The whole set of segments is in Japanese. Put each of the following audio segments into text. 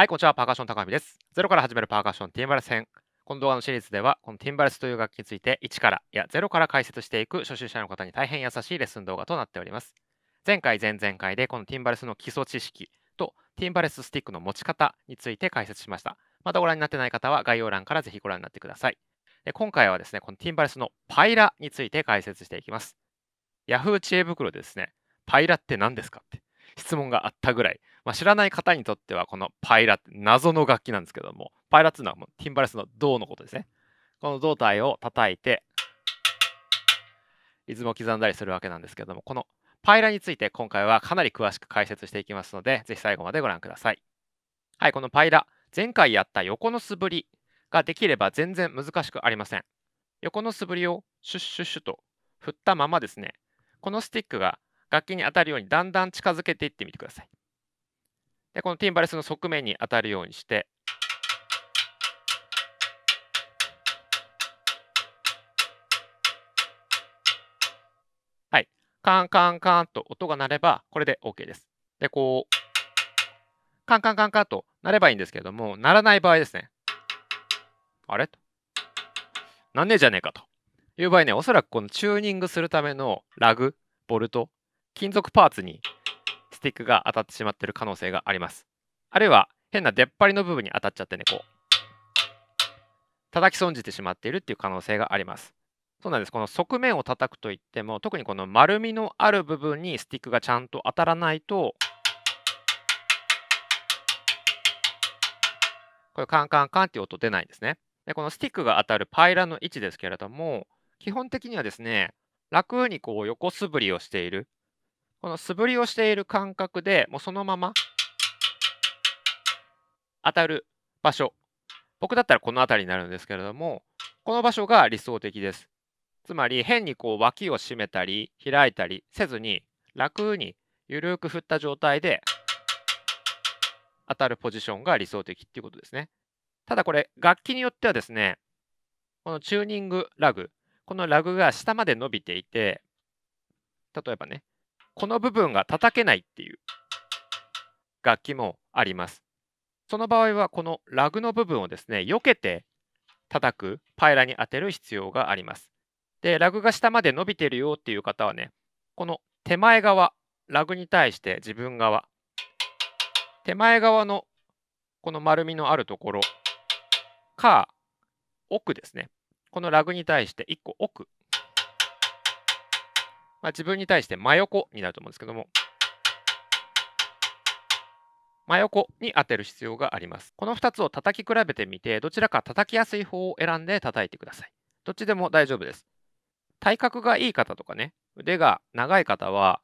はい、こんにちは。パーカッション高見です。ゼロから始めるパーカッションティンバレス編。この動画のシリーズでは、このティンバレスという楽器について、1から、いや、ゼロから解説していく初心者の方に大変優しいレッスン動画となっております。前回、前々回で、このティンバレスの基礎知識と、ティンバレススティックの持ち方について解説しました。まだご覧になってない方は、概要欄からぜひご覧になってください。で今回はですね、このティンバレスのパイラについて解説していきます。Yahoo 知恵袋でですね、パイラって何ですかって質問があったぐらい、まあ、知らない方にとってはこのパイラって謎の楽器なんですけどもパイラっていうのはもうティンバレスの銅のことですねこの胴体を叩いてリズムを刻んだりするわけなんですけどもこのパイラについて今回はかなり詳しく解説していきますのでぜひ最後までご覧くださいはいこのパイラ前回やった横の素振りができれば全然難しくありません横の素振りをシュッシュッシュと振ったままですねこのスティックが楽器に当たるようにだんだん近づけていってみてくださいで、このティンバレスの側面に当たるようにして、はい、カンカンカンと音が鳴れば、これで OK です。で、こう、カンカンカンカンと鳴ればいいんですけれども、鳴らない場合ですね。あれなんねえじゃねえかと。いう場合ね、おそらくこのチューニングするためのラグ、ボルト、金属パーツにスティックが当たってしまってる可能性があります。あるいは変な出っ張りの部分に当たっちゃってね、こう、叩き損じてしまっているっていう可能性があります。そうなんです。この側面を叩くといっても、特にこの丸みのある部分にスティックがちゃんと当たらないと、これカンカンカンっていう音出ないんですね。で、このスティックが当たるパイラの位置ですけれども、基本的にはですね、楽にこう横滑りをしているこの素振りをしている感覚でもうそのまま当たる場所僕だったらこの辺りになるんですけれどもこの場所が理想的ですつまり変にこう脇を締めたり開いたりせずに楽にゆるく振った状態で当たるポジションが理想的っていうことですねただこれ楽器によってはですねこのチューニングラグこのラグが下まで伸びていて例えばねこの部分が叩けないっていう楽器もあります。その場合は、このラグの部分をですね、避けて叩く、パイラに当てる必要があります。で、ラグが下まで伸びてるよっていう方はね、この手前側、ラグに対して自分側、手前側のこの丸みのあるところか、奥ですね。このラグに対して1個奥まあ、自分に対して真横になると思うんですけども、真横に当てる必要があります。この2つを叩き比べてみて、どちらか叩きやすい方を選んで叩いてください。どっちでも大丈夫です。体格がいい方とかね、腕が長い方は、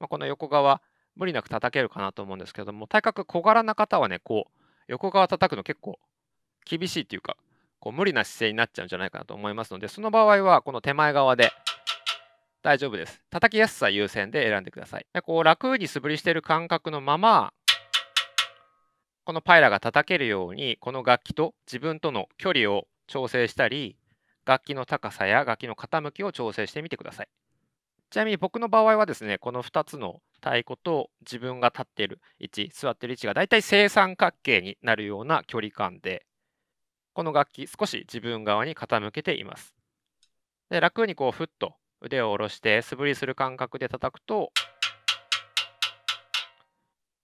まあ、この横側、無理なく叩けるかなと思うんですけども、体格小柄な方はね、こう、横側叩くの結構厳しいっていうか、こう無理な姿勢になっちゃうんじゃないかなと思いますので、その場合は、この手前側で大丈夫です。叩きやすさ優先で選んでください。でこう楽に素振りしてる感覚のまま、このパイラが叩けるように、この楽器と自分との距離を調整したり、楽器の高さや楽器の傾きを調整してみてください。ちなみに僕の場合はですね、この2つの太鼓と自分が立っている位置、座っている位置がだいたい正三角形になるような距離感で、この楽器少し自分側に傾けています。で楽にこうふっと腕を下ろして素振りする感覚で叩くと、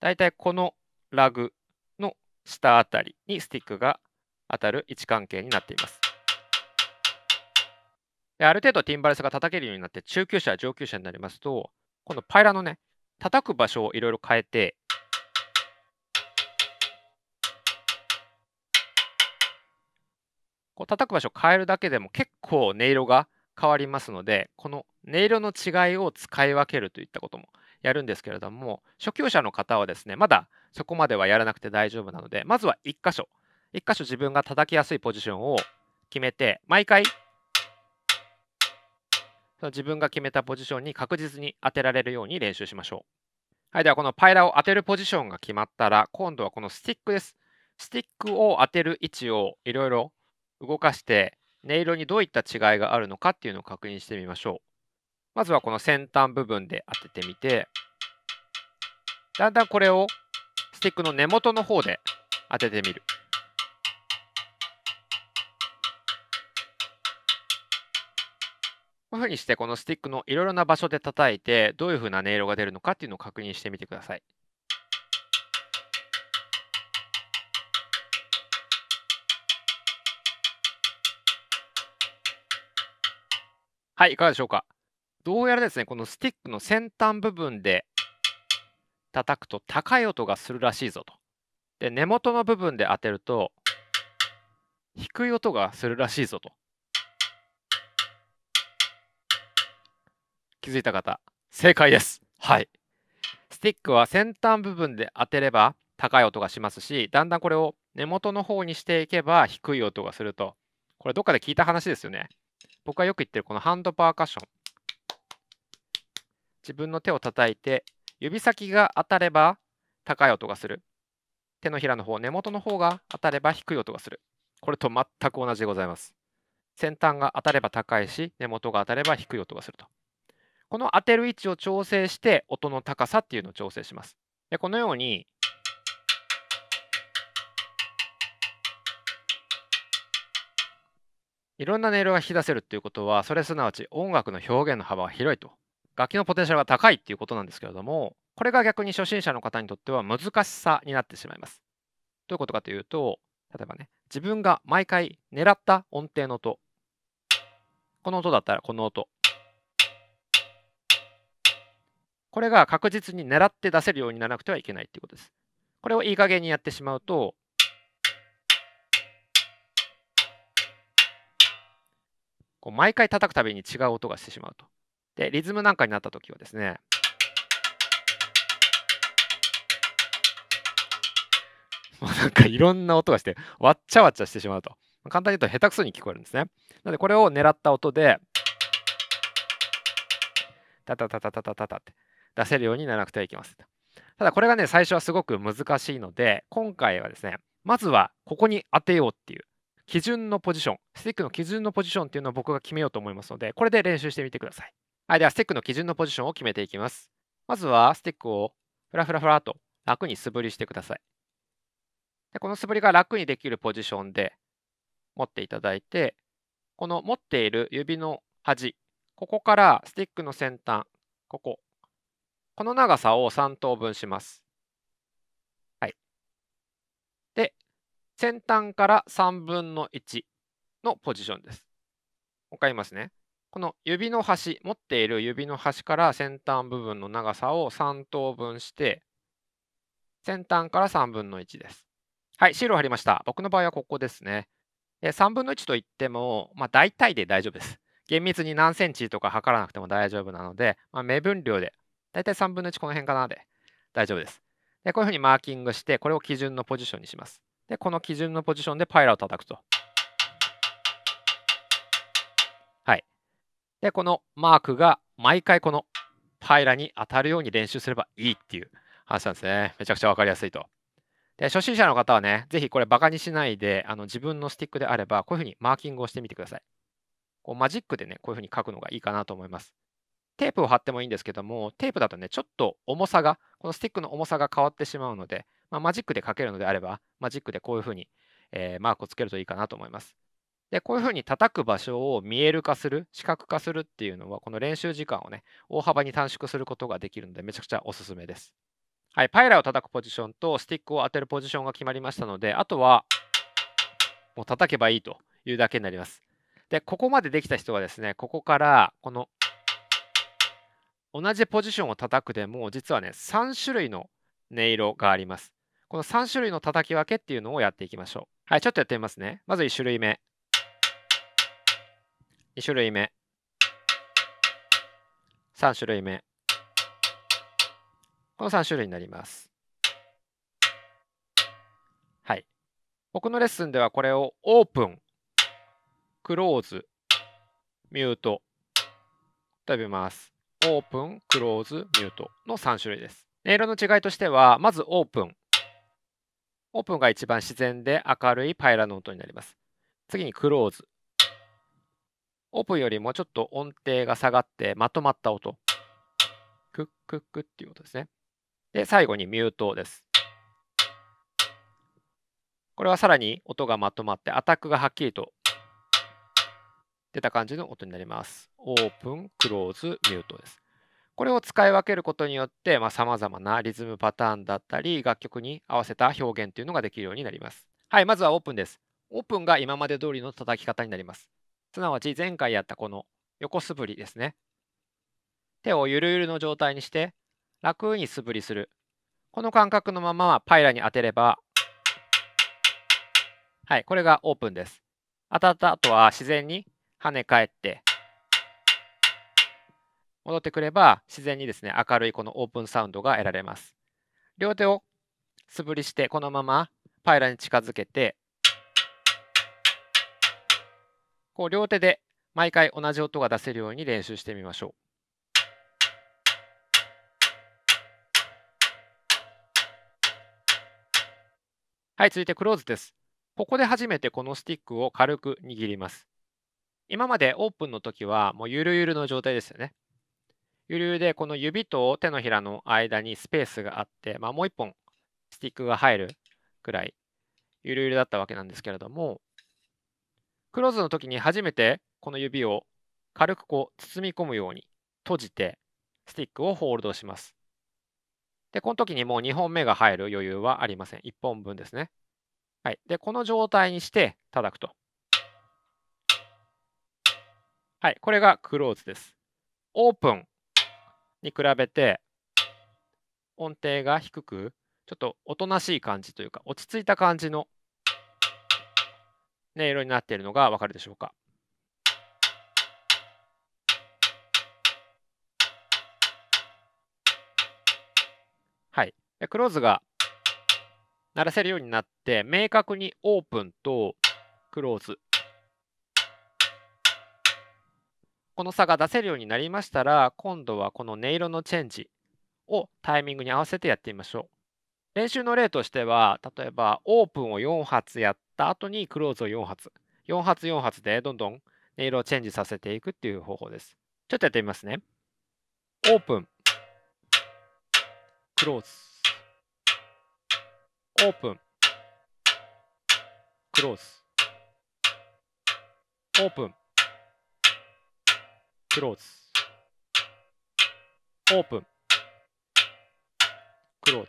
だいたいこのラグの下あたりにスティックが当たる位置関係になっています。ある程度ティンバレスが叩けるようになって中級者、上級者になりますと、このパイラのね、叩く場所をいろいろ変えて、こう叩く場所を変えるだけでも結構音色が変わりますので、この音色の違いを使い分けるといったこともやるんですけれども、初級者の方はですね、まだそこまではやらなくて大丈夫なので、まずは1箇所、1箇所自分が叩きやすいポジションを決めて、毎回、その自分が決めたポジションに確実に当てられるように練習しましょう。はい、ではこのパイラを当てるポジションが決まったら、今度はこのスティックです。スティックを当てる位置をいろいろ動かして、音色にどういった違いがあるのかっていうのを確認してみましょう。まずはこの先端部分で当ててみて、だんだんこれをスティックの根元の方で当ててみる。こういうふうにしてこのスティックのいろいろな場所で叩いてどういうふうな音色が出るのかっていうのを確認してみてください。はい、いかがでしょうか。どうやらですね、このスティックの先端部分で叩くと高い音がするらしいぞと。で、根元の部分で当てると低い音がするらしいぞと。気づいた方、正解です。はい。スティックは先端部分で当てれば高い音がしますし、だんだんこれを根元の方にしていけば低い音がすると。これどっかで聞いた話ですよね。僕がよく言ってるこのハンドパーカッション。自分の手を叩いて、指先が当たれば高い音がする。手のひらの方、根元の方が当たれば低い音がする。これと全く同じでございます。先端が当たれば高いし、根元が当たれば低い音がすると。この当てる位置を調整して、音の高さっていうのを調整します。でこのように、いろんな音色が引き出せるっていうことは、それすなわち音楽の表現の幅は広いと。楽器のポテンシャルが高いっていうことなんですけれども、これが逆に初心者の方にとっては難しさになってしまいます。どういうことかというと、例えばね、自分が毎回狙った音程の音、この音だったらこの音、これが確実に狙って出せるようにならなくてはいけないっていうことです。これをいい加減にやってしまうと、こう毎回叩くたびに違う音がしてしまうと。で、リズムなんかになった時はですね、もうなんかいろんな音がして、わっちゃわっちゃしてしまうと。簡単に言うと下手くそに聞こえるんですね。なのでこれを狙った音で、タタタタタタタって出せるようにならなくてはいけません。ただこれがね、最初はすごく難しいので、今回はですね、まずはここに当てようっていう基準のポジション、スティックの基準のポジションっていうのを僕が決めようと思いますので、これで練習してみてください。はい、ではスティックの基準のポジションを決めていきます。まずはスティックをふらふらふらと楽に素振りしてください。でこの素振りが楽にできるポジションで持っていただいて、この持っている指の端、ここからスティックの先端、ここ、この長さを3等分します。先端から3分の1のポジションです。もう一回言いますね。この指の端、持っている指の端から先端部分の長さを3等分して、先端から3分の1です。はい、シールを貼りました。僕の場合はここですね。3分の1といっても、まあ、大体で大丈夫です。厳密に何センチとか測らなくても大丈夫なので、まあ、目分量で、大体3分の1この辺かなで大丈夫です。でこういうふうにマーキングして、これを基準のポジションにします。で、この基準のポジションでパイラを叩くと。はい。で、このマークが毎回このパイラに当たるように練習すればいいっていう話なんですね。めちゃくちゃ分かりやすいと。で、初心者の方はね、ぜひこれバカにしないで、あの自分のスティックであれば、こういうふうにマーキングをしてみてください。こうマジックでね、こういうふうに書くのがいいかなと思います。テープを貼ってもいいんですけども、テープだとね、ちょっと重さが、このスティックの重さが変わってしまうので、まあ、マジックで書けるのであれば、マジックでこういうふうに、えー、マークをつけるといいかなと思います。で、こういうふうに叩く場所を見える化する、視覚化するっていうのは、この練習時間をね、大幅に短縮することができるので、めちゃくちゃおすすめです。はい、パイラを叩くポジションとスティックを当てるポジションが決まりましたので、あとは、もう叩けばいいというだけになります。で、ここまでできた人はですね、ここから、この、同じポジションを叩くでも、実はね、3種類の音色があります。この3種類の叩き分けっていうのをやっていきましょう。はい、ちょっとやってみますね。まず1種類目。2種類目。3種類目。この3種類になります。はい。僕のレッスンではこれをオープン、クローズ、ミュートと呼びます。オープン、クローズ、ミュートの3種類です。音色の違いとしては、まずオープン。オープンが一番自然で明るいパイラの音になります。次にクローズ。オープンよりもちょっと音程が下がってまとまった音。クックックっていう音ですね。で、最後にミュートです。これはさらに音がまとまってアタックがはっきりと出た感じの音になります。オープン、クローズ、ミュートです。これを使い分けることによって、まあ、まなリズムパターンだったり、楽曲に合わせた表現というのができるようになります。はい、まずはオープンです。オープンが今まで通りの叩き方になります。すなわち、前回やったこの横素振りですね。手をゆるゆるの状態にして、楽に素振りする。この感覚のままパイラに当てれば、はい、これがオープンです。当たった後は自然に跳ね返って、戻ってくれば、自然にですね、明るいこのオープンサウンドが得られます。両手を素振りして、このままパイラに近づけて、こう両手で毎回同じ音が出せるように練習してみましょう。はい、続いてクローズです。ここで初めてこのスティックを軽く握ります。今までオープンの時はもうゆるゆるの状態ですよね。余裕でこの指と手のひらの間にスペースがあって、まあ、もう一本スティックが入るくらいゆるゆるだったわけなんですけれどもクローズの時に初めてこの指を軽くこう包み込むように閉じてスティックをホールドします。で、この時にもう2本目が入る余裕はありません。1本分ですね。はい。で、この状態にして叩くと。はい。これがクローズです。オープンに比べて音程が低くちょっとおとなしい感じというか落ち着いた感じの音色になっているのがわかるでしょうか。はい、クローズが鳴らせるようになって明確にオープンとクローズこの差が出せるようになりましたら、今度はこの音色のチェンジをタイミングに合わせてやってみましょう。練習の例としては、例えばオープンを4発やった後にクローズを4発、4発4発でどんどん音色をチェンジさせていくっていう方法です。ちょっとやってみますね。オープン、クローズ、オープン、クローズ、オープン。クローズ。オープン。クローズ。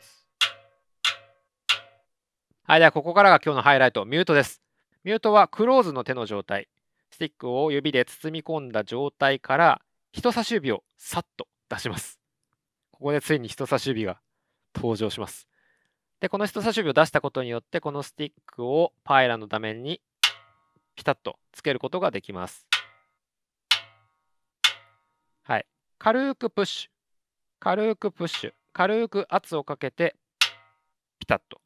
はい、ではここからが今日のハイライト、ミュートです。ミュートはクローズの手の状態、スティックを指で包み込んだ状態から人差し指をさっと出します。ここでついに人差し指が登場します。で、この人差し指を出したことによって、このスティックをパイラのためにピタッとつけることができます。軽くプッシュ、軽くプッシュ、軽く圧をかけて、ピタッと、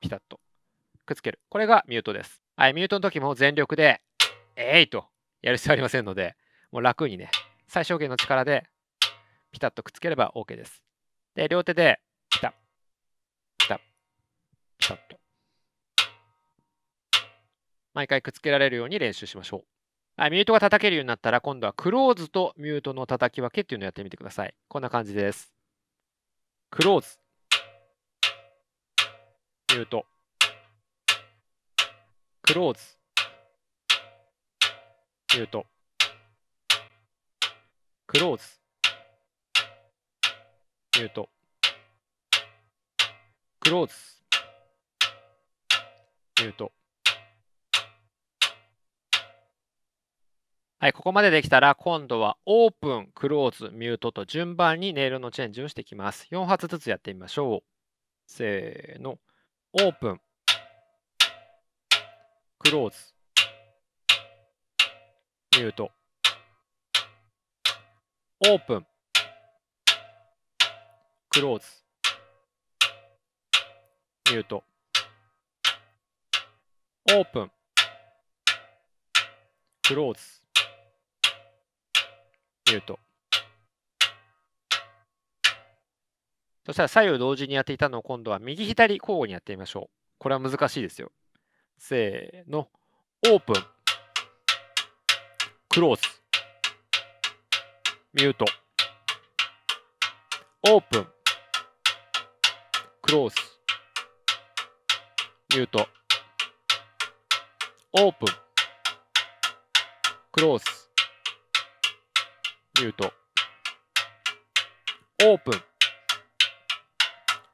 ピタッと、くっつける。これがミュートです。はい、ミュートの時も全力で、えいとやる必要ありませんので、もう楽にね、最小限の力で、ピタッとくっつければ OK です。で、両手で、ピタッ、ピタッ、ピタッと。毎回くっつけられるように練習しましょう。あミュートが叩けるようになったら、今度はクローズとミュートの叩き分けっていうのをやってみてください。こんな感じです。クローズ。ミュート。クローズ。ミュート。クローズ。ミュート。クローズ。ミュート。はい、ここまでできたら今度はオープン、クローズ、ミュートと順番に音色のチェンジをしていきます。4発ずつやってみましょう。せーの。オープン、クローズ、ミュート、オープン、クローズ、ミュート、オープン、クローズ、ミュート。そしたら左右同時にやっていたのを今度は右左交互にやってみましょう。これは難しいですよ。せーの。オープン。クローズ。ミュート。オープン。クローズ。ミュート。オープン。クローズ。ミュート。オープン。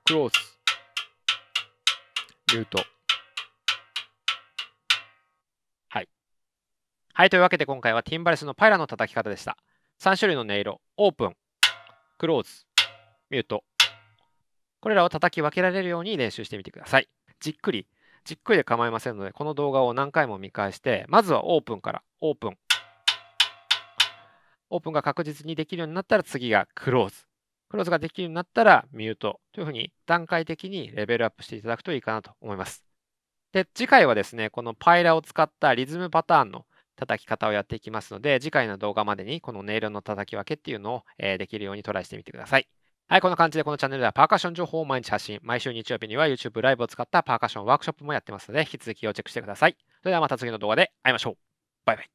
クローズ。ミュート。はい。はい、というわけで今回はティンバレスのパイラの叩き方でした。3種類の音色、オープン、クローズ、ミュート。これらを叩き分けられるように練習してみてください。じっくり、じっくりで構いませんので、この動画を何回も見返して、まずはオープンから、オープン、オープンが確実にできるようになったら次がクローズ。クローズができるようになったらミュートというふうに段階的にレベルアップしていただくといいかなと思います。で、次回はですね、このパイラを使ったリズムパターンの叩き方をやっていきますので、次回の動画までにこの音色の叩き分けっていうのを、えできるようにトライしてみてください。はい、こんな感じでこのチャンネルではパーカッション情報を毎日発信、毎週日曜日には YouTube ライブを使ったパーカッションワークショップもやってますので、引き続き要チェックしてください。それではまた次の動画で会いましょう。バイバイ。